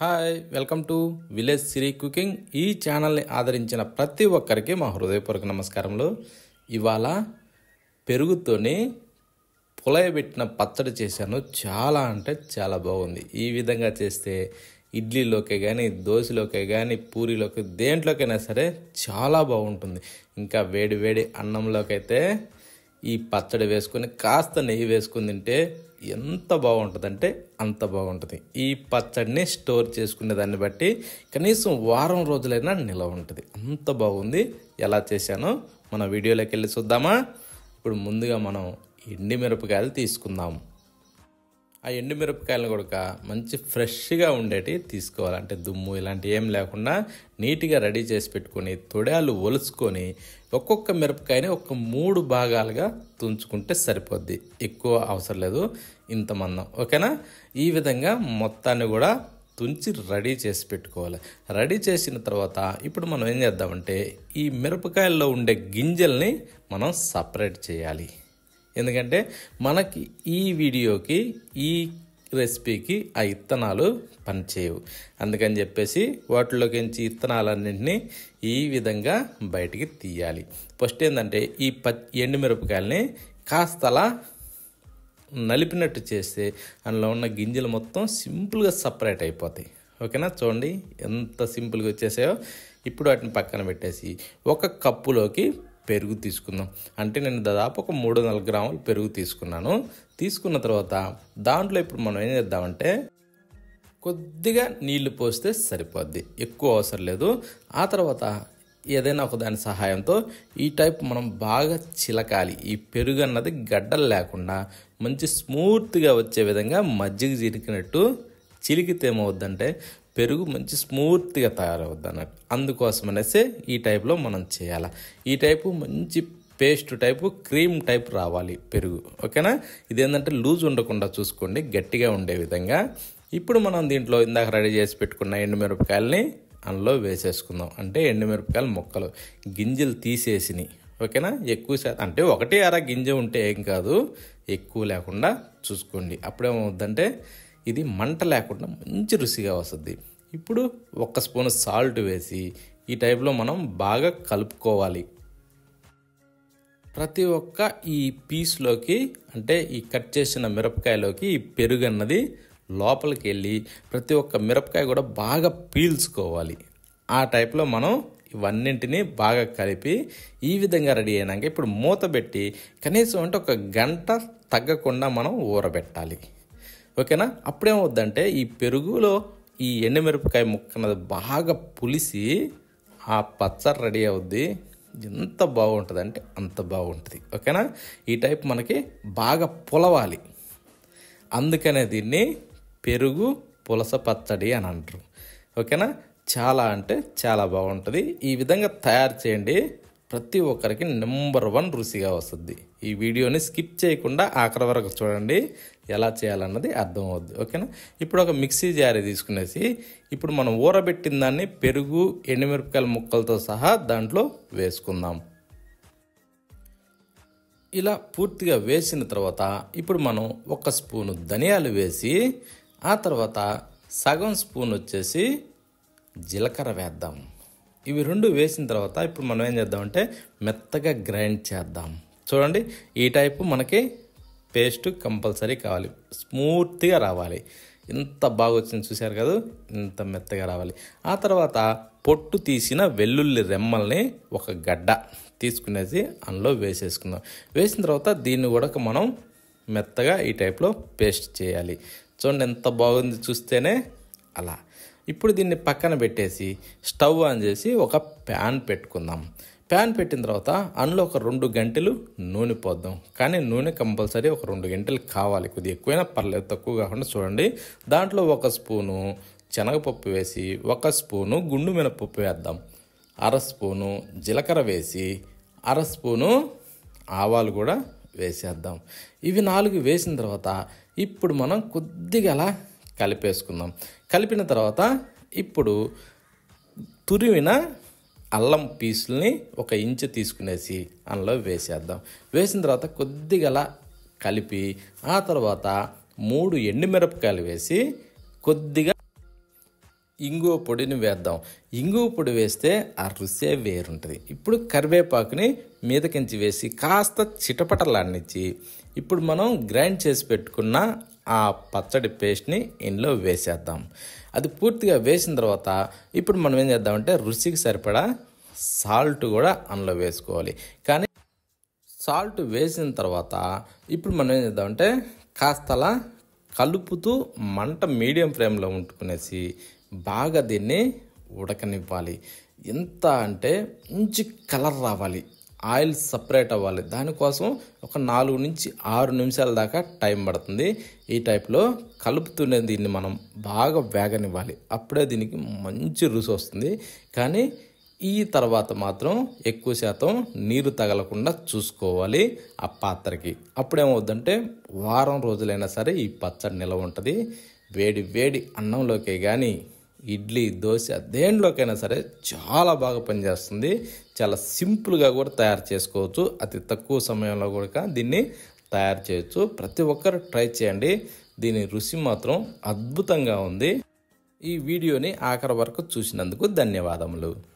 hi welcome to village Siri cooking ఈ ఛానల్ని ఆదరించిన ప్రతి ఒక్కరికి మా హృదయపూర్వక నమస్కారములు ఇవాళ పెరుగుతోని పులయబెట్టిన పచ్చడి చేశాను చాలా అంటే చాలా బాగుంది ఈ విధంగా చేస్తే ఇడ్లీలోకే కానీ దోశలోకే కానీ పూరిలోకి దేంట్లోకైనా సరే చాలా బాగుంటుంది ఇంకా వేడి వేడి అన్నంలోకైతే ఈ పచ్చడి వేసుకొని కాస్త నెయ్యి వేసుకుని తింటే ఎంత బాగుంటుంది అంటే అంత బాగుంటుంది ఈ పచ్చడిని స్టోర్ చేసుకునే దాన్ని బట్టి కనీసం వారం రోజులైనా నిలవ ఉంటుంది అంత బాగుంది ఎలా చేశానో మన వీడియోలోకి వెళ్ళి చూద్దామా ఇప్పుడు ముందుగా మనం ఎండి మిరపకాయలు తీసుకుందాము ఆ ఎండుమిరపకాయలను కూడా మంచి ఫ్రెష్గా ఉండేవి తీసుకోవాలి అంటే దుమ్ము ఇలాంటి ఏం లేకుండా నీట్గా రెడీ చేసి పెట్టుకొని తొడాలు ఒలుచుకొని ఒక్కొక్క మిరపకాయని ఒక మూడు భాగాలుగా తుంచుకుంటే సరిపోద్ది ఎక్కువ అవసరం లేదు ఇంత మందం ఓకేనా ఈ విధంగా మొత్తాన్ని కూడా తుంచి రెడీ చేసి పెట్టుకోవాలి రెడీ చేసిన తర్వాత ఇప్పుడు మనం ఏం చేద్దామంటే ఈ మిరపకాయల్లో ఉండే గింజల్ని మనం సపరేట్ చేయాలి ఎందుకంటే మనకి ఈ వీడియోకి ఈ రెసిపీకి ఆ ఇత్తనాలు పనిచేయవు అందుకని చెప్పేసి వాటిలోకి నుంచి ఇత్తనాలన్నింటినీ ఈ విధంగా బయటికి తీయాలి ఫస్ట్ ఏంటంటే ఈ ప ఎండుమిరపకాయలని కాస్తలా నలిపినట్టు చేస్తే అందులో ఉన్న గింజలు మొత్తం సింపుల్గా సపరేట్ అయిపోతాయి ఓకేనా చూడండి ఎంత సింపుల్గా వచ్చేసాయో ఇప్పుడు వాటిని పక్కన పెట్టేసి ఒక కప్పులోకి పెరుగు తీసుకుందాం అంటే నేను దాదాపు ఒక మూడు నాలుగు గ్రాములు పెరుగు తీసుకున్నాను తీసుకున్న తర్వాత దాంట్లో ఇప్పుడు మనం ఏం చేద్దామంటే కొద్దిగా నీళ్లు పోస్తే సరిపోద్ది ఎక్కువ అవసరం లేదు ఆ తర్వాత ఏదైనా ఒక దాని సహాయంతో ఈ టైప్ మనం బాగా చిలకాలి ఈ పెరుగు అన్నది గడ్డలు లేకుండా మంచి స్మూత్గా వచ్చే విధంగా మజ్జిగ చిరికినట్టు చిలికితే ఏమవుద్దంటే పెరుగు మంచి స్మూత్గా తయారవుద్ది అన్నట్టు అందుకోసం అనేసి ఈ టైప్లో మనం చేయాలి ఈ టైపు మంచి పేస్ట్ టైపు క్రీమ్ టైప్ రావాలి పెరుగు ఓకేనా ఇదేంటంటే లూజ్ ఉండకుండా చూసుకోండి గట్టిగా ఉండే విధంగా ఇప్పుడు మనం దీంట్లో ఇందాక రెడీ చేసి పెట్టుకున్న ఎండుమిరపకాయలని అందులో వేసేసుకుందాం అంటే ఎండుమిరపకాయల మొక్కలు గింజలు తీసేసినాయి ఓకేనా ఎక్కువ శాతం అంటే ఒకటి అర గింజ ఉంటే ఏం కాదు ఎక్కువ లేకుండా చూసుకోండి అప్పుడేమవుద్దంటే ఇది మంట లేకుండా మంచి రుచిగా వస్తుంది ఇప్పుడు ఒక్క స్పూన్ సాల్ట్ వేసి ఈ టైప్లో మనం బాగా కలుపుకోవాలి ప్రతి ఒక్క ఈ పీస్లోకి అంటే ఈ కట్ చేసిన మిరపకాయలోకి ఈ పెరుగు అన్నది లోపలికి వెళ్ళి ప్రతి ఒక్క మిరపకాయ కూడా బాగా పీల్చుకోవాలి ఆ టైప్లో మనం ఇవన్నింటినీ బాగా కలిపి ఈ విధంగా రెడీ అయినాక ఇప్పుడు మూత పెట్టి కనీసం అంటే ఒక గంట తగ్గకుండా మనం ఊరబెట్టాలి ఓకేనా అప్పుడేమవుద్దంటే ఈ పెరుగులో ఈ ఎండుమిరపకాయ ముక్క అన్నది బాగా పులిసి ఆ పచ్చడి రెడీ అవుద్ది ఎంత బాగుంటుంది అంటే అంత బాగుంటుంది ఓకేనా ఈ టైప్ మనకి బాగా పులవాలి అందుకనే దీన్ని పెరుగు పులస పచ్చడి అని అంటారు ఓకేనా చాలా అంటే చాలా బాగుంటుంది ఈ విధంగా తయారు చేయండి ప్రతి ఒక్కరికి నెంబర్ వన్ రుచిగా వస్తుంది ఈ వీడియోని స్కిప్ చేయకుండా ఆఖరి వరకు చూడండి ఎలా చేయాలన్నది అర్థం అవుద్ది ఓకేనా ఇప్పుడు ఒక మిక్సీ జారీ తీసుకునేసి ఇప్పుడు మనం ఊరబెట్టిన దాన్ని పెరుగు ఎండుమిరపకాయల ముక్కలతో సహా దాంట్లో వేసుకుందాం ఇలా పూర్తిగా వేసిన తర్వాత ఇప్పుడు మనం ఒక స్పూను ధనియాలు వేసి ఆ తర్వాత సగం స్పూన్ వచ్చేసి జీలకర్ర వేద్దాం ఇవి రెండు వేసిన తర్వాత ఇప్పుడు మనం ఏం చేద్దామంటే మెత్తగా గ్రైండ్ చేద్దాం చూడండి ఈ టైపు మనకి పేస్ట్ కంపల్సరీ కావాలి స్మూత్గా రావాలి ఇంత బాగా వచ్చింది చూశారు కదా ఇంత మెత్తగా రావాలి ఆ తర్వాత పొట్టు తీసిన వెల్లుల్లి రెమ్మల్ని ఒక గడ్డ తీసుకునేసి అందులో వేసేసుకుందాం వేసిన తర్వాత దీన్ని కూడా మనం మెత్తగా ఈ టైప్లో పేస్ట్ చేయాలి చూడండి ఎంత బాగుంది చూస్తేనే అలా ఇప్పుడు దీన్ని పక్కన పెట్టేసి స్టవ్ ఆన్ చేసి ఒక ప్యాన్ పెట్టుకుందాం ప్యాన్ పెట్టిన తర్వాత అందులో ఒక రెండు గంటలు నూనె పోద్దాం కానీ నూనె కంపల్సరీ ఒక రెండు గంటలు కావాలి కొద్ది ఎక్కువైనా పర్లేదు తక్కువ కాకుండా చూడండి దాంట్లో ఒక స్పూను శనగపప్పు వేసి ఒక స్పూను గుండు మినపప్పు వేద్దాం అర స్పూను జీలకర్ర వేసి అర స్పూను ఆవాలు కూడా వేసేద్దాం ఇవి నాలుగు వేసిన తర్వాత ఇప్పుడు మనం కొద్దిగా అలా కలిపేసుకుందాం కలిపిన తర్వాత ఇప్పుడు తురివిన అల్లం పీసుల్ని ఒక ఇంచు తీసుకునేసి అందులో వేసేద్దాం వేసిన తర్వాత కొద్దిగా కలిపి ఆ తర్వాత మూడు ఎండుమిరపకాయలు వేసి కొద్దిగా ఇంగువ పొడిని వేద్దాం ఇంగువ పొడి వేస్తే ఆ రుసే వేరుంటుంది ఇప్పుడు కరివేపాకుని మీదకించి వేసి కాస్త చిటపటలాడినిచ్చి ఇప్పుడు మనం గ్రైండ్ చేసి పెట్టుకున్న ఆ పచ్చడి పేస్ట్ని ఇందులో వేసేద్దాం అది పూర్తిగా వేసిన తర్వాత ఇప్పుడు మనం ఏం చేద్దామంటే రుచికి సరిపడా సాల్ట్ కూడా అందులో వేసుకోవాలి కానీ సాల్ట్ వేసిన తర్వాత ఇప్పుడు మనం ఏం చేద్దామంటే కాస్తలా కలుపుతూ మంట మీడియం ఫ్లేమ్లో ఉంటుకునేసి బాగా దీన్ని ఉడకనివ్వాలి ఎంత అంటే మంచి కలర్ రావాలి ఆయిల్ సపరేట్ అవ్వాలి దానికోసం ఒక నాలుగు నుంచి ఆరు నిమిషాల దాకా టైం పడుతుంది ఈ టైప్లో కలుపుతున్న దీన్ని మనం బాగా వేగనివ్వాలి అప్పుడే దీనికి మంచి రుచి వస్తుంది కానీ ఈ తర్వాత మాత్రం ఎక్కువ శాతం నీరు తగలకుండా చూసుకోవాలి ఆ పాత్రకి అప్పుడేమవుద్దంటే వారం రోజులైనా సరే ఈ పచ్చడి నిలవ ఉంటుంది వేడి వేడి అన్నంలోకే కానీ ఇడ్లీ దోశ దేంట్లోకైనా సరే చాలా బాగా పనిచేస్తుంది చాలా సింపుల్గా కూడా తయారు చేసుకోవచ్చు అతి తక్కువ సమయంలో కూడా దీన్ని తయారు చేయొచ్చు ప్రతి ఒక్కరు ట్రై చేయండి దీని రుచి మాత్రం అద్భుతంగా ఉంది ఈ వీడియోని ఆఖరి వరకు చూసినందుకు ధన్యవాదములు